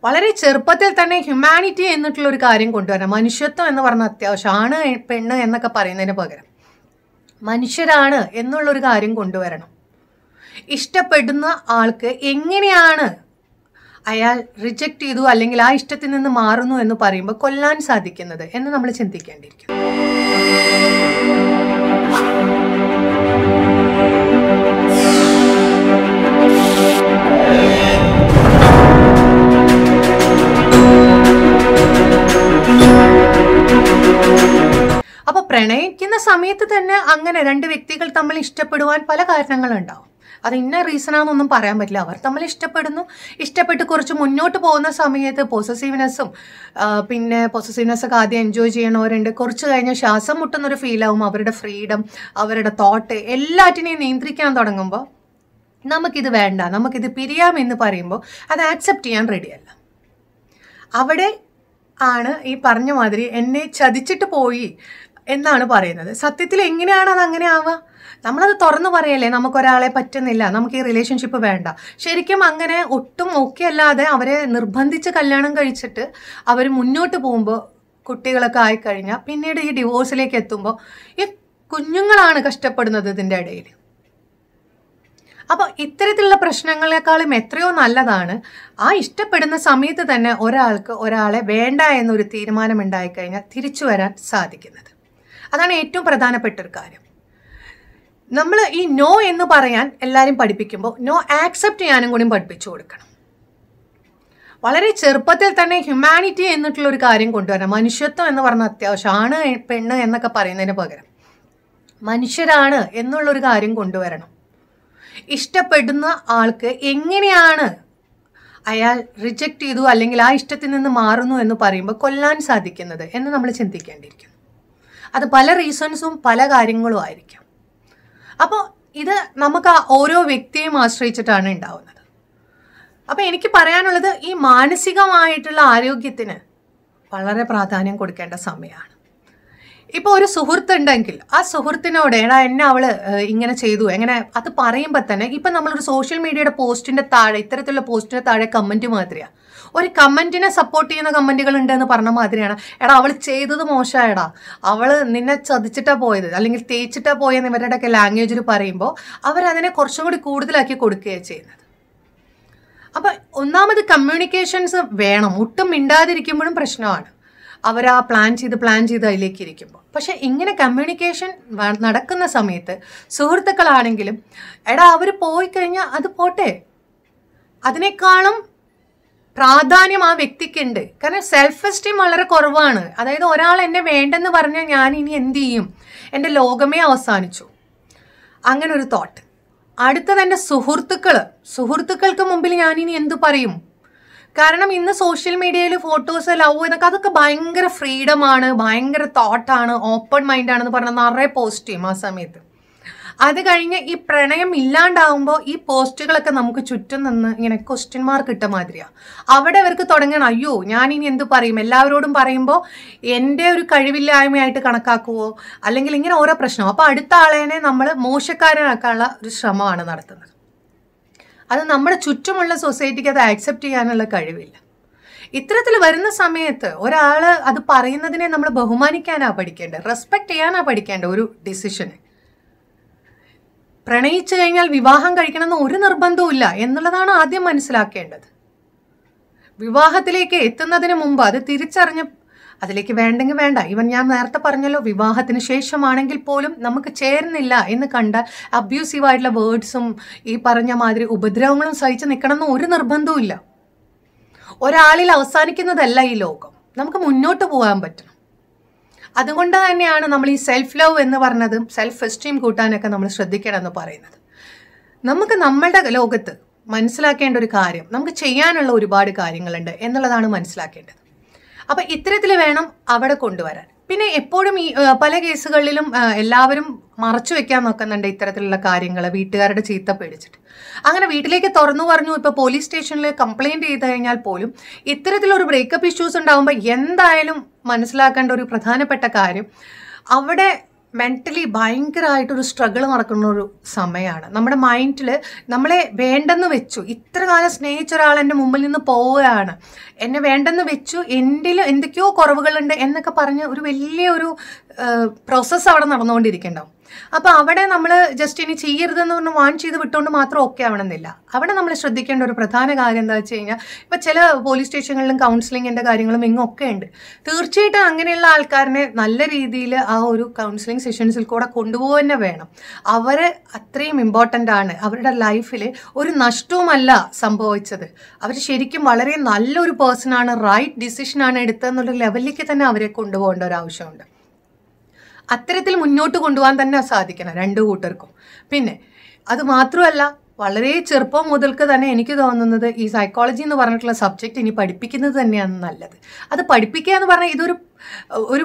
വളരെ ചെറുപ്പത്തിൽ തന്നെ ഹ്യൂമാനിറ്റി എന്നിട്ടുള്ള ഒരു കാര്യം കൊണ്ടുവരണം മനുഷ്യത്വം എന്ന് പറഞ്ഞാൽ അത്യാവശ്യം ആണ് പെണ്ണ് എന്നൊക്കെ പറയുന്നതിന് പകരം മനുഷ്യരാണ് എന്നുള്ളൊരു കാര്യം കൊണ്ടുവരണം ഇഷ്ടപ്പെടുന്ന ആൾക്ക് എങ്ങനെയാണ് അയാൾ റിജക്റ്റ് ചെയ്തു അല്ലെങ്കിൽ ആ ഇഷ്ടത്തിൽ നിന്ന് മാറുന്നു എന്ന് പറയുമ്പോൾ കൊല്ലാൻ സാധിക്കുന്നത് എന്ന് നമ്മൾ ചിന്തിക്കേണ്ടിയിരിക്കുന്നു പ്രണയിക്കുന്ന സമയത്ത് തന്നെ അങ്ങനെ രണ്ട് വ്യക്തികൾ തമ്മിൽ ഇഷ്ടപ്പെടുവാൻ പല കാരണങ്ങളുണ്ടാവും അത് ഇന്ന റീസണാണെന്നൊന്നും പറയാൻ പറ്റില്ല അവർ തമ്മിൽ ഇഷ്ടപ്പെടുന്നു ഇഷ്ടപ്പെട്ട് കുറച്ച് മുന്നോട്ട് പോകുന്ന സമയത്ത് പൊസസീവ്നെസ്സും പിന്നെ പൊസസീവ്നെസ്സൊക്കെ ആദ്യം എൻജോയ് ചെയ്യണവരുണ്ട് കുറച്ച് കഴിഞ്ഞ് ശ്വാസം മുട്ടുന്നൊരു ഫീലാവും അവരുടെ ഫ്രീഡം അവരുടെ തോട്ട് എല്ലാറ്റിനെയും നിയന്ത്രിക്കാൻ തുടങ്ങുമ്പോൾ നമുക്കിത് വേണ്ട നമുക്കിത് പിരിയാമെന്ന് പറയുമ്പോൾ അത് ആക്സെപ്റ്റ് ചെയ്യാൻ റെഡിയല്ല അവിടെ ആണ് ഈ പറഞ്ഞ മാതിരി എന്നെ ചതിച്ചിട്ട് പോയി എന്നാണ് പറയുന്നത് സത്യത്തിൽ എങ്ങനെയാണ് അത് അങ്ങനെ ആവുക നമ്മളത് തുറന്നു പറയല്ലേ നമുക്കൊരാളെ പറ്റുന്നില്ല നമുക്ക് ഈ റിലേഷൻഷിപ്പ് വേണ്ട ശരിക്കും അങ്ങനെ ഒട്ടും ഓക്കെ അല്ലാതെ അവരെ നിർബന്ധിച്ച് കല്യാണം കഴിച്ചിട്ട് അവർ മുന്നോട്ട് പോകുമ്പോൾ കുട്ടികളൊക്കെ ആയിക്കഴിഞ്ഞാൽ പിന്നീട് ഈ ഡിവോഴ്സിലേക്ക് എത്തുമ്പോൾ ഈ കുഞ്ഞുങ്ങളാണ് കഷ്ടപ്പെടുന്നത് ഇതിൻ്റെ ഇടയിൽ അപ്പോൾ ഇത്തരത്തിലുള്ള പ്രശ്നങ്ങളെക്കാളും എത്രയോ നല്ലതാണ് ആ ഇഷ്ടപ്പെടുന്ന സമയത്ത് തന്നെ ഒരാൾക്ക് ഒരാളെ വേണ്ട എന്നൊരു ഉണ്ടായിക്കഴിഞ്ഞാൽ തിരിച്ചു വരാൻ സാധിക്കുന്നത് അതാണ് ഏറ്റവും പ്രധാനപ്പെട്ട ഒരു കാര്യം നമ്മൾ ഈ നോ എന്ന് പറയാൻ എല്ലാവരും പഠിപ്പിക്കുമ്പോൾ നോ ആക്സെപ്റ്റ് ചെയ്യാനും കൂടി പഠിപ്പിച്ചു കൊടുക്കണം വളരെ ചെറുപ്പത്തിൽ തന്നെ ഹ്യൂമാനിറ്റി എന്നിട്ടുള്ള ഒരു കാര്യം കൊണ്ടുവരണം മനുഷ്യത്വം എന്ന് പറഞ്ഞാൽ അത്യാവശ്യം ആണ് പെണ്ണ് എന്നൊക്കെ പറയുന്നതിന് പകരം മനുഷ്യരാണ് എന്നുള്ളൊരു കാര്യം കൊണ്ടുവരണം ഇഷ്ടപ്പെടുന്ന ആൾക്ക് എങ്ങനെയാണ് അയാൾ റിജക്റ്റ് ചെയ്തു അല്ലെങ്കിൽ ആ ഇഷ്ടത്തിൽ നിന്ന് മാറുന്നു എന്ന് പറയുമ്പോൾ കൊല്ലാൻ സാധിക്കുന്നത് എന്ന് നമ്മൾ ചിന്തിക്കേണ്ടിയിരിക്കുന്നു അത് പല റീസൺസും പല കാര്യങ്ങളും ആയിരിക്കും അപ്പോൾ ഇത് നമുക്ക് ഓരോ വ്യക്തിയെയും ആശ്രയിച്ചിട്ടാണ് ഉണ്ടാവുന്നത് അപ്പോൾ എനിക്ക് പറയാനുള്ളത് ഈ മാനസികമായിട്ടുള്ള ആരോഗ്യത്തിന് വളരെ പ്രാധാന്യം കൊടുക്കേണ്ട സമയമാണ് ഇപ്പോൾ ഒരു സുഹൃത്തുണ്ടെങ്കിൽ ആ സുഹൃത്തിനോട് എടാ എന്നെ അവൾ ഇങ്ങനെ ചെയ്തു എങ്ങനെ അത് പറയുമ്പോൾ തന്നെ ഇപ്പം നമ്മളൊരു സോഷ്യൽ മീഡിയയുടെ പോസ്റ്റിൻ്റെ താഴെ ഇത്തരത്തിലുള്ള പോസ്റ്റിൻ്റെ താഴെ കമൻറ്റ് മാതിരിയാണ് ഒരു കമൻറ്റിനെ സപ്പോർട്ട് ചെയ്യുന്ന കമൻറ്റുകൾ ഉണ്ടെന്ന് പറഞ്ഞ മാതിരിയാണ് എടാ അവൾ ചെയ്തത് മോശമായടാ അവൾ നിന്നെ ചതിച്ചിട്ടാ പോയത് അല്ലെങ്കിൽ തേച്ചിട്ടാ പോയെന്ന് ഒക്കെ ലാംഗ്വേജിൽ പറയുമ്പോൾ അവരതിനെ കുറച്ചും കൂടി കൂടുതലാക്കി കൊടുക്കുകയാണ് ചെയ്യുന്നത് അപ്പം ഒന്നാമത് കമ്മ്യൂണിക്കേഷൻസ് വേണം ഒട്ടും മിണ്ടാതിരിക്കുമ്പോഴും പ്രശ്നമാണ് അവർ ആ പ്ലാൻ ചെയ്ത് പ്ലാൻ ചെയ്ത് അതിലേക്ക് ഇരിക്കുമ്പോൾ പക്ഷേ ഇങ്ങനെ കമ്മ്യൂണിക്കേഷൻ നടക്കുന്ന സമയത്ത് സുഹൃത്തുക്കളാണെങ്കിലും എടാ അവർ പോയി കഴിഞ്ഞാൽ അത് പോട്ടെ അതിനേക്കാളും പ്രാധാന്യം ആ വ്യക്തിക്കുണ്ട് കാരണം സെൽഫ് എസ്റ്റീം വളരെ കുറവാണ് അതായത് ഒരാൾ എന്നെ വേണ്ടെന്ന് പറഞ്ഞാൽ ഞാൻ ഇനി എന്ത് ചെയ്യും എൻ്റെ ലോകമേ അവസാനിച്ചു അങ്ങനെ ഒരു തോട്ട് അടുത്തത് എൻ്റെ സുഹൃത്തുക്കൾ സുഹൃത്തുക്കൾക്ക് മുമ്പിൽ ഇനി എന്തു പറയും കാരണം ഇന്ന് സോഷ്യൽ മീഡിയയിൽ ഫോട്ടോസ് ലവ് എന്നൊക്കെ അതൊക്കെ ഭയങ്കര ഫ്രീഡമാണ് ഭയങ്കര തോട്ടാണ് ഓപ്പൺ മൈൻഡാണെന്ന് പറഞ്ഞാൽ നിറയെ പോസ്റ്റ് ചെയ്യും ആ സമയത്ത് അത് കഴിഞ്ഞ് ഈ പ്രണയം ഇല്ലാണ്ടാവുമ്പോൾ ഈ പോസ്റ്റുകളൊക്കെ നമുക്ക് ചുറ്റും നിന്ന് ഇങ്ങനെ ക്വസ്റ്റ്യൻ മാർക്ക് ഇട്ട മാതിരിയാണ് അവിടെ അവർക്ക് തുടങ്ങണം അയ്യോ ഞാനിനി എന്ത് പറയും എല്ലാവരോടും പറയുമ്പോൾ എൻ്റെ ഒരു കഴിവില്ലായ്മയായിട്ട് കണക്കാക്കുവോ അല്ലെങ്കിൽ ഇങ്ങനെ ഓരോ പ്രശ്നമോ അപ്പോൾ അടുത്ത ആളേനെ നമ്മൾ മോശക്കാരനാക്കാനുള്ള ഒരു ശ്രമമാണ് നടത്തുന്നത് അത് നമ്മുടെ ചുറ്റുമുള്ള സൊസൈറ്റിക്ക് അത് ആക്സെപ്റ്റ് ചെയ്യാനുള്ള കഴിവില്ല ഇത്തരത്തിൽ വരുന്ന സമയത്ത് ഒരാൾ അത് പറയുന്നതിനെ നമ്മൾ ബഹുമാനിക്കാനാണ് പഠിക്കേണ്ടത് റെസ്പെക്ട് ചെയ്യാനാണ് പഠിക്കേണ്ടത് ഒരു ഡിസിഷനെ പ്രണയിച്ചു കഴിഞ്ഞാൽ വിവാഹം കഴിക്കണമെന്ന് ഒരു ഇല്ല എന്നുള്ളതാണ് ആദ്യം മനസ്സിലാക്കേണ്ടത് വിവാഹത്തിലേക്ക് എത്തുന്നതിന് മുമ്പ് അത് തിരിച്ചറിഞ്ഞ് അതിലേക്ക് വേണ്ടെങ്കിൽ വേണ്ട ഇവൻ ഞാൻ നേരത്തെ പറഞ്ഞല്ലോ വിവാഹത്തിന് ശേഷമാണെങ്കിൽ പോലും നമുക്ക് ചേരുന്നില്ല എന്ന് കണ്ട അബ്യൂസീവായിട്ടുള്ള വേർഡ്സും ഈ പറഞ്ഞ മാതിരി ഉപദ്രവങ്ങളും സഹിച്ച് നിൽക്കണമെന്ന് ഒരു നിർബന്ധവും ഒരാളിൽ അവസാനിക്കുന്നതല്ല ഈ ലോകം നമുക്ക് മുന്നോട്ട് പോകാൻ പറ്റണം അതുകൊണ്ട് തന്നെയാണ് നമ്മൾ ഈ സെൽഫ് ലവ് എന്ന് പറഞ്ഞതും സെൽഫ് എസ്റ്റീം കൂട്ടാനൊക്കെ നമ്മൾ ശ്രദ്ധിക്കണം എന്ന് പറയുന്നത് നമുക്ക് നമ്മളുടെ ലോകത്ത് മനസ്സിലാക്കേണ്ട ഒരു കാര്യം നമുക്ക് ചെയ്യാനുള്ള ഒരുപാട് കാര്യങ്ങളുണ്ട് എന്നുള്ളതാണ് മനസ്സിലാക്കേണ്ടത് അപ്പോൾ ഇത്തരത്തിൽ വേണം അവിടെ കൊണ്ടുവരാൻ പിന്നെ എപ്പോഴും ഈ പല കേസുകളിലും എല്ലാവരും മറച്ചു വെക്കാൻ നോക്കുന്നുണ്ട് ഇത്തരത്തിലുള്ള കാര്യങ്ങൾ വീട്ടുകാരുടെ ചീത്ത പേടിച്ചിട്ട് അങ്ങനെ വീട്ടിലേക്ക് തുറന്നു പറഞ്ഞു ഇപ്പോൾ പോലീസ് സ്റ്റേഷനിൽ കംപ്ലയിൻറ്റ് ചെയ്ത് കഴിഞ്ഞാൽ പോലും ഇത്തരത്തിലൊരു ബ്രേക്കപ്പ് ഇഷ്യൂസ് ഉണ്ടാകുമ്പോൾ എന്തായാലും മനസ്സിലാക്കേണ്ട ഒരു പ്രധാനപ്പെട്ട കാര്യം അവിടെ മെൻ്റലി ഭയങ്കരമായിട്ടൊരു സ്ട്രഗിൾ നടക്കുന്ന ഒരു സമയമാണ് നമ്മുടെ മൈൻഡിൽ നമ്മളെ വേണ്ടെന്ന് വെച്ചു ഇത്ര കാലം സ്നേഹിച്ച ഒരാൾ എൻ്റെ മുമ്പിൽ നിന്ന് പോവുകയാണ് എന്നെ വേണ്ടെന്ന് വെച്ചു എൻ്റെ എന്തൊക്കെയോ കുറവുകളുണ്ട് എന്നൊക്കെ പറഞ്ഞ് ഒരു വലിയ ഒരു പ്രോസസ്സ് അവിടെ നടന്നുകൊണ്ടിരിക്കണ്ടാവും അപ്പോൾ അവിടെ നമ്മൾ ജസ്റ്റ് ഇനി ചെയ്യരുതെന്ന് പറഞ്ഞ് വാൺ ചെയ്ത് വിട്ടുകൊണ്ട് മാത്രം ഓക്കെ ആവണമെന്നില്ല അവിടെ നമ്മൾ ശ്രദ്ധിക്കേണ്ട ഒരു പ്രധാന കാര്യം എന്താ വെച്ച് കഴിഞ്ഞാൽ ഇപ്പൊ ചില പോലീസ് സ്റ്റേഷനുകളിലും കൗൺസിലിങ്ങിന്റെ കാര്യങ്ങളും ഇങ്ങൊക്കെ ഉണ്ട് തീർച്ചയായിട്ടും അങ്ങനെയുള്ള ആൾക്കാരനെ നല്ല രീതിയിൽ ആ ഒരു കൗൺസിലിംഗ് സെഷൻസിൽ കൂടെ കൊണ്ടുപോകുക തന്നെ വേണം അവരെ അത്രയും ഇമ്പോർട്ടൻ്റ് ആണ് അവരുടെ ലൈഫിൽ ഒരു നഷ്ടവുമല്ല സംഭവിച്ചത് അവർ ശരിക്കും വളരെ നല്ലൊരു പേഴ്സണാണ് റൈറ്റ് ഡിസിഷനാണ് എടുത്തതെന്നുള്ള ലെവലിലേക്ക് തന്നെ അവരെ കൊണ്ടുപോകേണ്ട ഒരു ആവശ്യമുണ്ട് അത്തരത്തിൽ മുന്നോട്ട് കൊണ്ടുപോകാൻ തന്നെ സാധിക്കണം രണ്ട് കൂട്ടർക്കും പിന്നെ അത് മാത്രമല്ല വളരെ ചെറുപ്പം മുതൽക്ക് തന്നെ എനിക്ക് തോന്നുന്നത് ഈ സൈക്കോളജി എന്ന് പറഞ്ഞിട്ടുള്ള സബ്ജക്റ്റ് ഇനി പഠിപ്പിക്കുന്നത് തന്നെയാണ് നല്ലത് അത് പഠിപ്പിക്കുക എന്ന് പറഞ്ഞാൽ ഇതൊരു ഒരു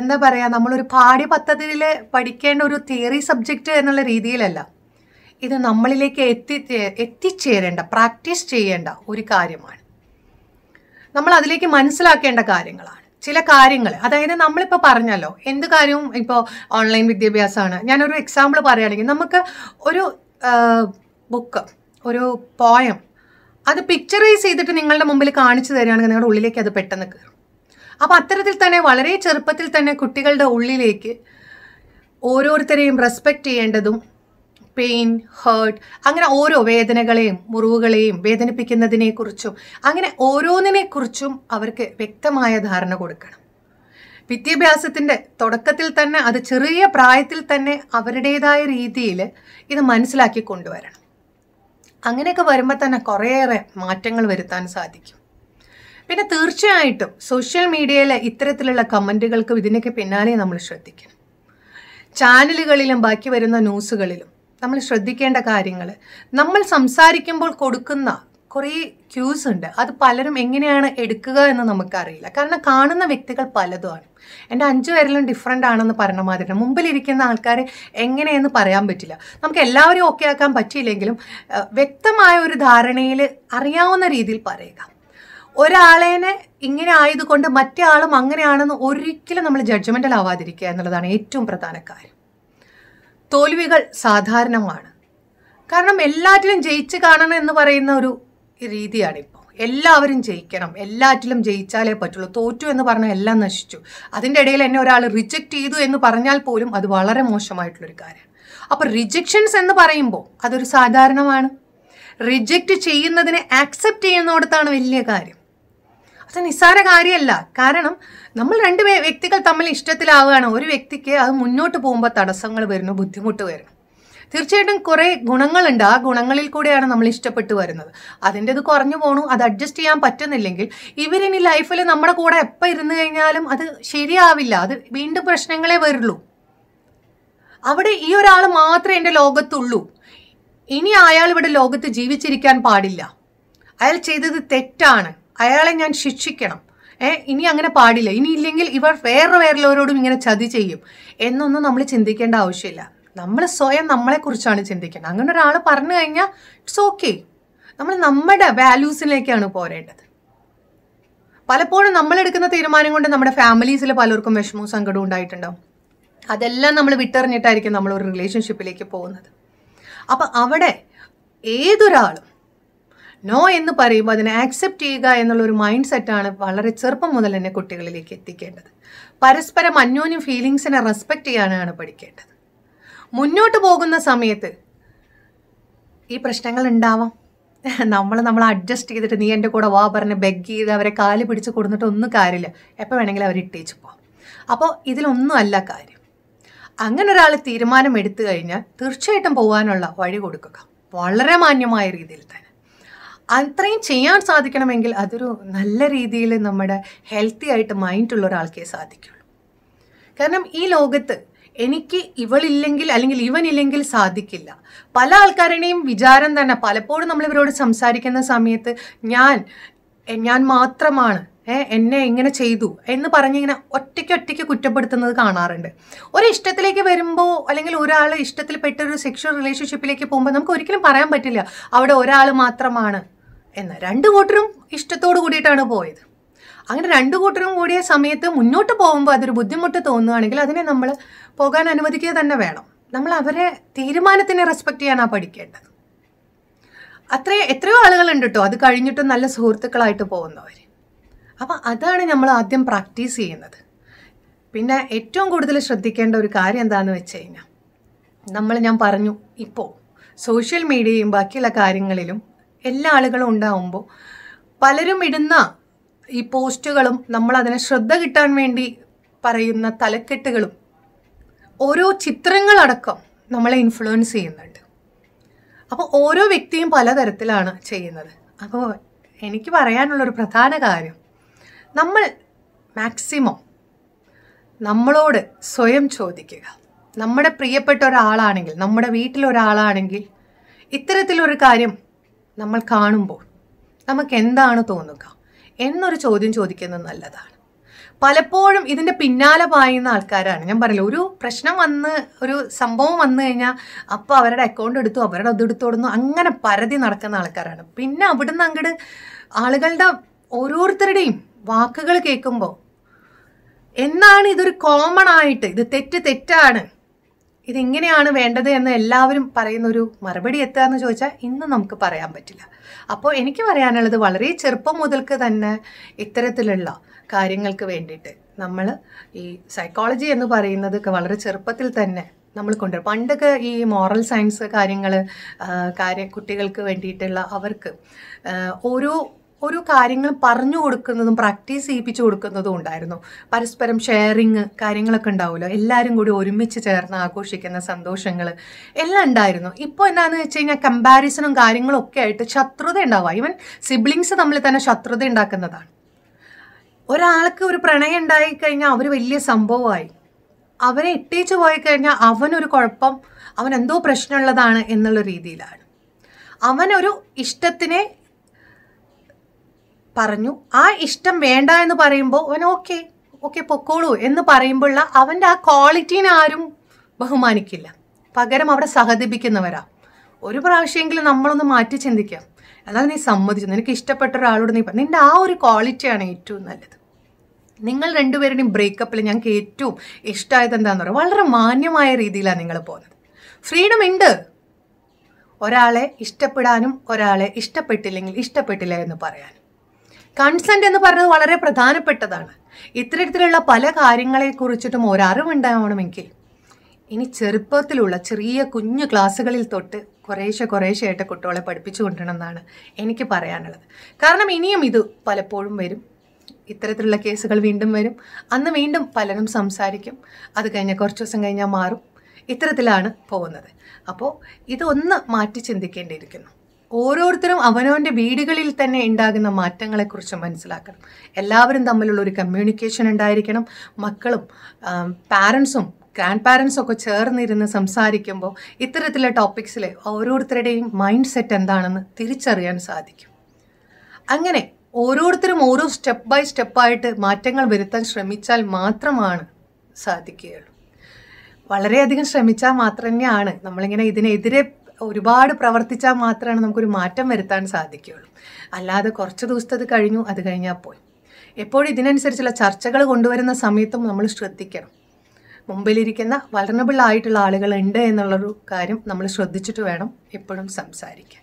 എന്താ പറയുക നമ്മളൊരു പാഠ്യപദ്ധതിയിൽ പഠിക്കേണ്ട ഒരു തിയറി സബ്ജക്റ്റ് എന്നുള്ള രീതിയിലല്ല ഇത് നമ്മളിലേക്ക് എത്തി എത്തിച്ചേരേണ്ട പ്രാക്ടീസ് ചെയ്യേണ്ട ഒരു കാര്യമാണ് നമ്മൾ അതിലേക്ക് മനസ്സിലാക്കേണ്ട കാര്യങ്ങളാണ് ചില കാര്യങ്ങൾ അതായത് നമ്മളിപ്പോൾ പറഞ്ഞല്ലോ എന്ത് കാര്യവും ഇപ്പോൾ ഓൺലൈൻ വിദ്യാഭ്യാസമാണ് ഞാനൊരു എക്സാമ്പിൾ പറയുകയാണെങ്കിൽ നമുക്ക് ഒരു ബുക്ക് ഒരു പോയം അത് പിക്ചറൈസ് ചെയ്തിട്ട് നിങ്ങളുടെ മുമ്പിൽ കാണിച്ചു തരികയാണെങ്കിൽ നിങ്ങളുടെ ഉള്ളിലേക്ക് അത് പെട്ടെന്ന് കയറും അപ്പോൾ അത്തരത്തിൽ തന്നെ വളരെ ചെറുപ്പത്തിൽ തന്നെ കുട്ടികളുടെ ഉള്ളിലേക്ക് ഓരോരുത്തരെയും റെസ്പെക്റ്റ് ചെയ്യേണ്ടതും പെയിൻ ഹേർട്ട് അങ്ങനെ ഓരോ വേദനകളെയും മുറിവുകളെയും വേദനിപ്പിക്കുന്നതിനെക്കുറിച്ചും അങ്ങനെ ഓരോന്നിനെക്കുറിച്ചും അവർക്ക് വ്യക്തമായ ധാരണ കൊടുക്കണം വിദ്യാഭ്യാസത്തിൻ്റെ തുടക്കത്തിൽ തന്നെ അത് ചെറിയ പ്രായത്തിൽ തന്നെ അവരുടേതായ രീതിയിൽ ഇത് മനസ്സിലാക്കി കൊണ്ടുവരണം അങ്ങനെയൊക്കെ വരുമ്പോൾ തന്നെ കുറേയേറെ മാറ്റങ്ങൾ വരുത്താൻ സാധിക്കും പിന്നെ തീർച്ചയായിട്ടും സോഷ്യൽ മീഡിയയിലെ ഇത്തരത്തിലുള്ള കമൻറ്റുകൾക്കും ഇതിനൊക്കെ പിന്നാലെ നമ്മൾ ശ്രദ്ധിക്കണം ചാനലുകളിലും ബാക്കി വരുന്ന ന്യൂസുകളിലും നമ്മൾ ശ്രദ്ധിക്കേണ്ട കാര്യങ്ങൾ നമ്മൾ സംസാരിക്കുമ്പോൾ കൊടുക്കുന്ന കുറേ ക്യൂസ് ഉണ്ട് അത് പലരും എങ്ങനെയാണ് എടുക്കുക എന്ന് നമുക്കറിയില്ല കാരണം കാണുന്ന വ്യക്തികൾ പലതുമാണ് എൻ്റെ അഞ്ച് പേരിലും ഡിഫറെൻ്റ് ആണെന്ന് പറഞ്ഞ മാതിരി മുമ്പിലിരിക്കുന്ന ആൾക്കാരെ എങ്ങനെയെന്ന് പറയാൻ പറ്റില്ല നമുക്ക് എല്ലാവരെയും ഓക്കെ ആക്കാൻ പറ്റിയില്ലെങ്കിലും വ്യക്തമായ ഒരു ധാരണയിൽ അറിയാവുന്ന രീതിയിൽ പറയുക ഒരാളേനെ ഇങ്ങനെ ആയതുകൊണ്ട് മറ്റേ ആളും അങ്ങനെയാണെന്ന് ഒരിക്കലും നമ്മൾ ജഡ്ജ്മെൻ്റൽ ആവാതിരിക്കുക എന്നുള്ളതാണ് ഏറ്റവും പ്രധാന കാര്യം തോൽവികൾ സാധാരണമാണ് കാരണം എല്ലാറ്റിലും ജയിച്ച് കാണണം എന്ന് പറയുന്ന ഒരു രീതിയാണിപ്പോൾ എല്ലാവരും ജയിക്കണം എല്ലാറ്റിലും ജയിച്ചാലേ പറ്റുള്ളൂ തോറ്റു എന്ന് പറഞ്ഞാൽ എല്ലാം നശിച്ചു അതിൻ്റെ ഇടയിൽ എന്നെ ഒരാൾ റിജക്റ്റ് ചെയ്തു എന്ന് പറഞ്ഞാൽ പോലും അത് വളരെ മോശമായിട്ടുള്ളൊരു കാര്യമാണ് അപ്പോൾ റിജക്ഷൻസ് എന്ന് പറയുമ്പോൾ അതൊരു സാധാരണമാണ് റിജക്റ്റ് ചെയ്യുന്നതിനെ ആക്സെപ്റ്റ് ചെയ്യുന്നിടത്താണ് വലിയ കാര്യം അത് നിസ്സാര കാര്യമല്ല കാരണം നമ്മൾ രണ്ട് വ്യക്തികൾ തമ്മിൽ ഇഷ്ടത്തിലാവുകയാണ് ഒരു വ്യക്തിക്ക് അത് മുന്നോട്ട് പോകുമ്പോൾ തടസ്സങ്ങൾ വരുന്നു ബുദ്ധിമുട്ട് വരുന്നു തീർച്ചയായിട്ടും കുറേ ഗുണങ്ങളുണ്ട് ആ ഗുണങ്ങളിൽ കൂടെയാണ് നമ്മൾ ഇഷ്ടപ്പെട്ടു വരുന്നത് അതിൻ്റെ ഇത് കുറഞ്ഞു പോണു അത് അഡ്ജസ്റ്റ് ചെയ്യാൻ പറ്റുന്നില്ലെങ്കിൽ ഇവരിനി ലൈഫിൽ നമ്മുടെ കൂടെ എപ്പം ഇരുന്ന് കഴിഞ്ഞാലും അത് ശരിയാവില്ല അത് വീണ്ടും പ്രശ്നങ്ങളെ വരുള്ളൂ അവിടെ ഈ ഒരാൾ മാത്രമേ എൻ്റെ ലോകത്തുള്ളൂ ഇനി അയാൾ ഇവിടെ ലോകത്ത് ജീവിച്ചിരിക്കാൻ പാടില്ല അയാൾ ചെയ്തത് തെറ്റാണ് അയാളെ ഞാൻ ശിക്ഷിക്കണം ഏ ഇനി അങ്ങനെ പാടില്ല ഇനി ഇല്ലെങ്കിൽ ഇവർ വേറെ വേറെല്ലാവരോടും ഇങ്ങനെ ചതി ചെയ്യും എന്നൊന്നും നമ്മൾ ചിന്തിക്കേണ്ട ആവശ്യമില്ല നമ്മൾ സ്വയം നമ്മളെക്കുറിച്ചാണ് ചിന്തിക്കുന്നത് അങ്ങനെ ഒരാൾ പറഞ്ഞു കഴിഞ്ഞാൽ ഇറ്റ്സ് ഓക്കെ നമ്മൾ നമ്മുടെ വാല്യൂസിലേക്കാണ് പോരേണ്ടത് പലപ്പോഴും നമ്മളെടുക്കുന്ന തീരുമാനം കൊണ്ട് നമ്മുടെ ഫാമിലീസിൽ പലർക്കും വിഷമവും സങ്കടവും ഉണ്ടായിട്ടുണ്ടാവും അതെല്ലാം നമ്മൾ വിട്ടറിഞ്ഞിട്ടായിരിക്കും നമ്മൾ ഒരു റിലേഷൻഷിപ്പിലേക്ക് പോകുന്നത് അപ്പം അവിടെ ഏതൊരാളും നോ എന്ന് പറയുമ്പോൾ അതിനെ ആക്സെപ്റ്റ് ചെയ്യുക എന്നുള്ള ഒരു മൈൻഡ് സെറ്റാണ് വളരെ ചെറുപ്പം മുതൽ തന്നെ കുട്ടികളിലേക്ക് എത്തിക്കേണ്ടത് പരസ്പരം അന്യോന്യം ഫീലിങ്സിനെ റെസ്പെക്റ്റ് ചെയ്യാനാണ് പഠിക്കേണ്ടത് മുന്നോട്ട് പോകുന്ന സമയത്ത് ഈ പ്രശ്നങ്ങൾ ഉണ്ടാവാം നമ്മൾ നമ്മൾ അഡ്ജസ്റ്റ് ചെയ്തിട്ട് നീ എൻ്റെ കൂടെ വാ പറഞ്ഞ് ബെഗ് ചെയ്ത് അവരെ കാല് പിടിച്ച് കൊടുത്തിട്ട് ഒന്നും കാര്യമില്ല എപ്പോൾ വേണമെങ്കിലും അവർ ഇട്ടേച്ച് പോകാം അപ്പോൾ ഇതിലൊന്നും അല്ല കാര്യം അങ്ങനെ ഒരാൾ തീരുമാനം എടുത്തു കഴിഞ്ഞാൽ തീർച്ചയായിട്ടും പോകാനുള്ള വഴി കൊടുക്കുക വളരെ മാന്യമായ രീതിയിൽ തന്നെ അത്രയും ചെയ്യാൻ സാധിക്കണമെങ്കിൽ അതൊരു നല്ല രീതിയിൽ നമ്മുടെ ഹെൽത്തി ആയിട്ട് മൈൻഡുള്ള ഒരാൾക്കേ സാധിക്കുള്ളൂ കാരണം ഈ ലോകത്ത് എനിക്ക് ഇവളില്ലെങ്കിൽ അല്ലെങ്കിൽ ഇവനില്ലെങ്കിൽ സാധിക്കില്ല പല ആൾക്കാരുടെയും വിചാരം തന്നെ പലപ്പോഴും നമ്മൾ ഇവരോട് സംസാരിക്കുന്ന സമയത്ത് ഞാൻ ഞാൻ മാത്രമാണ് എന്നെ ഇങ്ങനെ ചെയ്തു എന്ന് പറഞ്ഞിങ്ങനെ ഒറ്റയ്ക്ക് ഒറ്റയ്ക്ക് കുറ്റപ്പെടുത്തുന്നത് കാണാറുണ്ട് ഒരു ഇഷ്ടത്തിലേക്ക് വരുമ്പോൾ അല്ലെങ്കിൽ ഒരാൾ ഇഷ്ടത്തിൽപ്പെട്ട ഒരു സെക്ഷൽ റിലേഷൻഷിപ്പിലേക്ക് പോകുമ്പോൾ നമുക്ക് ഒരിക്കലും പറയാൻ പറ്റില്ല അവിടെ ഒരാൾ മാത്രമാണ് എന്നാൽ രണ്ട് കൂട്ടരും ഇഷ്ടത്തോടു കൂടിയിട്ടാണ് പോയത് അങ്ങനെ രണ്ട് കൂട്ടരും കൂടിയ സമയത്ത് മുന്നോട്ട് പോകുമ്പോൾ അതൊരു ബുദ്ധിമുട്ട് തോന്നുകയാണെങ്കിൽ അതിനെ നമ്മൾ പോകാൻ അനുവദിക്കുക തന്നെ വേണം നമ്മൾ അവരെ തീരുമാനത്തിനെ റെസ്പെക്റ്റ് ചെയ്യാനാണ് പഠിക്കേണ്ടത് അത്ര എത്രയോ ആളുകളുണ്ട് കേട്ടോ അത് കഴിഞ്ഞിട്ട് നല്ല സുഹൃത്തുക്കളായിട്ട് പോകുന്നവർ അപ്പോൾ അതാണ് നമ്മൾ ആദ്യം പ്രാക്ടീസ് ചെയ്യുന്നത് പിന്നെ ഏറ്റവും കൂടുതൽ ശ്രദ്ധിക്കേണ്ട ഒരു കാര്യം എന്താണെന്ന് വെച്ച് കഴിഞ്ഞാൽ നമ്മൾ ഞാൻ പറഞ്ഞു ഇപ്പോൾ സോഷ്യൽ മീഡിയയും ബാക്കിയുള്ള കാര്യങ്ങളിലും എല്ലാ ആളുകളും ഉണ്ടാവുമ്പോൾ പലരും ഇടുന്ന ഈ പോസ്റ്റുകളും നമ്മൾ അതിനെ ശ്രദ്ധ കിട്ടാൻ വേണ്ടി പറയുന്ന തലക്കെട്ടുകളും ഓരോ ചിത്രങ്ങളടക്കം നമ്മളെ ഇൻഫ്ലുവൻസ് ചെയ്യുന്നുണ്ട് അപ്പോൾ ഓരോ വ്യക്തിയും പലതരത്തിലാണ് ചെയ്യുന്നത് അപ്പോൾ എനിക്ക് പറയാനുള്ളൊരു പ്രധാന കാര്യം നമ്മൾ മാക്സിമം നമ്മളോട് സ്വയം ചോദിക്കുക നമ്മുടെ പ്രിയപ്പെട്ട ഒരാളാണെങ്കിൽ നമ്മുടെ വീട്ടിലൊരാളാണെങ്കിൽ ഇത്തരത്തിലൊരു കാര്യം നമ്മൾ കാണുമ്പോൾ നമുക്ക് എന്താണ് തോന്നുക എന്നൊരു ചോദ്യം ചോദിക്കുന്നത് നല്ലതാണ് പലപ്പോഴും ഇതിൻ്റെ പിന്നാലെ പായുന്ന ആൾക്കാരാണ് ഞാൻ പറയില്ല ഒരു പ്രശ്നം വന്ന് ഒരു സംഭവം വന്നു കഴിഞ്ഞാൽ അപ്പോൾ അവരുടെ അക്കൗണ്ട് എടുത്തു അവരുടെ അത് എടുത്തോടുന്നു അങ്ങനെ പരതി നടക്കുന്ന ആൾക്കാരാണ് പിന്നെ അവിടുന്ന് അങ്ങോട്ട് ആളുകളുടെ ഓരോരുത്തരുടെയും വാക്കുകൾ കേൾക്കുമ്പോൾ എന്നാണ് ഇതൊരു കോമൺ ആയിട്ട് ഇത് തെറ്റ് തെറ്റാണ് ഇതെങ്ങനെയാണ് വേണ്ടത് എന്ന് എല്ലാവരും പറയുന്നൊരു മറുപടി എത്തുക എന്ന് ചോദിച്ചാൽ ഇന്ന് നമുക്ക് പറയാൻ പറ്റില്ല അപ്പോൾ എനിക്ക് പറയാനുള്ളത് വളരെ ചെറുപ്പം മുതൽക്ക് തന്നെ ഇത്തരത്തിലുള്ള കാര്യങ്ങൾക്ക് വേണ്ടിയിട്ട് നമ്മൾ ഈ സൈക്കോളജി എന്ന് പറയുന്നതൊക്കെ വളരെ ചെറുപ്പത്തിൽ തന്നെ നമ്മൾ കൊണ്ടുവരും പണ്ടൊക്കെ ഈ മോറൽ സയൻസ് കാര്യങ്ങൾ കാര്യ കുട്ടികൾക്ക് വേണ്ടിയിട്ടുള്ള അവർക്ക് ഓരോ ഓരോ കാര്യങ്ങൾ പറഞ്ഞു കൊടുക്കുന്നതും പ്രാക്ടീസ് ചെയ്യിപ്പിച്ചു കൊടുക്കുന്നതും ഉണ്ടായിരുന്നു പരസ്പരം ഷെയറിങ് കാര്യങ്ങളൊക്കെ ഉണ്ടാവുമല്ലോ എല്ലാവരും കൂടി ഒരുമിച്ച് ചേർന്ന് ആഘോഷിക്കുന്ന സന്തോഷങ്ങൾ എല്ലാം ഉണ്ടായിരുന്നു ഇപ്പോൾ എന്താണെന്ന് വെച്ച് കഴിഞ്ഞാൽ കമ്പാരിസണും കാര്യങ്ങളും ഒക്കെ ആയിട്ട് ശത്രുത ഉണ്ടാവുക ഈവൻ സിബ്ലിങ്സ് തമ്മിൽ തന്നെ ശത്രുത ഉണ്ടാക്കുന്നതാണ് ഒരാൾക്ക് ഒരു പ്രണയം ഉണ്ടായി അവർ വലിയ സംഭവമായി അവനെ ഇട്ടേച്ച് പോയി കഴിഞ്ഞാൽ അവനൊരു കുഴപ്പം അവൻ എന്തോ പ്രശ്നമുള്ളതാണ് എന്നുള്ള രീതിയിലാണ് അവനൊരു ഇഷ്ടത്തിനെ പറഞ്ഞു ആ ഇഷ്ടം വേണ്ട എന്ന് പറയുമ്പോൾ അവൻ ഓക്കെ ഓക്കെ പൊക്കോളൂ എന്ന് പറയുമ്പോഴുള്ള അവൻ്റെ ആ ക്വാളിറ്റീനെ ആരും ബഹുമാനിക്കില്ല പകരം അവിടെ സഹതിപ്പിക്കുന്നവരാ ഒരു പ്രാവശ്യമെങ്കിലും നമ്മളൊന്ന് മാറ്റി ചിന്തിക്കാം എന്നാൽ നീ സമ്മതിച്ചു നിനക്ക് ഇഷ്ടപ്പെട്ട ഒരാളോട് നീ നിൻ്റെ ആ ഒരു ക്വാളിറ്റിയാണ് ഏറ്റവും നല്ലത് നിങ്ങൾ രണ്ടുപേരുടെയും ബ്രേക്കപ്പിൽ ഞങ്ങൾക്ക് ഏറ്റവും ഇഷ്ടമായത് എന്താണെന്ന് പറയുക വളരെ മാന്യമായ രീതിയിലാണ് നിങ്ങൾ പോകുന്നത് ഫ്രീഡം ഉണ്ട് ഒരാളെ ഇഷ്ടപ്പെടാനും ഒരാളെ ഇഷ്ടപ്പെട്ടില്ലെങ്കിൽ ഇഷ്ടപ്പെട്ടില്ല എന്ന് പറയാനും കൺസെൻറ്റ് എന്ന് പറയുന്നത് വളരെ പ്രധാനപ്പെട്ടതാണ് ഇത്തരത്തിലുള്ള പല കാര്യങ്ങളെക്കുറിച്ചിട്ടും ഒരറിവുണ്ടാവണമെങ്കിൽ ഇനി ചെറുപ്പത്തിലുള്ള ചെറിയ കുഞ്ഞു ക്ലാസ്സുകളിൽ തൊട്ട് കുറേശ്ശെ ആയിട്ട് കുട്ടികളെ പഠിപ്പിച്ചു കൊണ്ടുവരണമെന്നാണ് എനിക്ക് പറയാനുള്ളത് കാരണം ഇനിയും ഇത് പലപ്പോഴും വരും ഇത്തരത്തിലുള്ള കേസുകൾ വീണ്ടും വരും അന്ന് വീണ്ടും പലരും സംസാരിക്കും അത് കഴിഞ്ഞാൽ കുറച്ച് ദിവസം കഴിഞ്ഞാൽ മാറും ഇത്തരത്തിലാണ് പോകുന്നത് അപ്പോൾ ഇതൊന്ന് മാറ്റി ചിന്തിക്കേണ്ടിയിരിക്കുന്നു ഓരോരുത്തരും അവനവൻ്റെ വീടുകളിൽ തന്നെ ഉണ്ടാകുന്ന മാറ്റങ്ങളെക്കുറിച്ച് മനസ്സിലാക്കണം എല്ലാവരും തമ്മിലുള്ള ഒരു കമ്മ്യൂണിക്കേഷൻ ഉണ്ടായിരിക്കണം മക്കളും പാരൻസും ഗ്രാൻഡ് പാരൻസും ഒക്കെ ചേർന്നിരുന്ന് സംസാരിക്കുമ്പോൾ ഇത്തരത്തിലുള്ള ടോപ്പിക്സിൽ ഓരോരുത്തരുടെയും മൈൻഡ് സെറ്റ് എന്താണെന്ന് തിരിച്ചറിയാൻ സാധിക്കും അങ്ങനെ ഓരോരുത്തരും ഓരോ സ്റ്റെപ്പ് ബൈ സ്റ്റെപ്പായിട്ട് മാറ്റങ്ങൾ വരുത്താൻ ശ്രമിച്ചാൽ മാത്രമാണ് സാധിക്കുകയുള്ളൂ വളരെയധികം ശ്രമിച്ചാൽ മാത്രമേ ആണ് നമ്മളിങ്ങനെ ഇതിനെതിരെ ഒരുപാട് പ്രവർത്തിച്ചാൽ മാത്രമാണ് നമുക്കൊരു മാറ്റം വരുത്താൻ സാധിക്കുകയുള്ളൂ അല്ലാതെ കുറച്ച് ദിവസത്തെ അത് കഴിഞ്ഞു അത് കഴിഞ്ഞാൽ പോയി എപ്പോഴും ഇതിനനുസരിച്ചുള്ള ചർച്ചകൾ കൊണ്ടുവരുന്ന സമയത്തും നമ്മൾ ശ്രദ്ധിക്കണം മുമ്പിലിരിക്കുന്ന വളർന്നബിൾ ആയിട്ടുള്ള ആളുകൾ ഉണ്ട് എന്നുള്ളൊരു കാര്യം നമ്മൾ ശ്രദ്ധിച്ചിട്ട് വേണം എപ്പോഴും സംസാരിക്കാൻ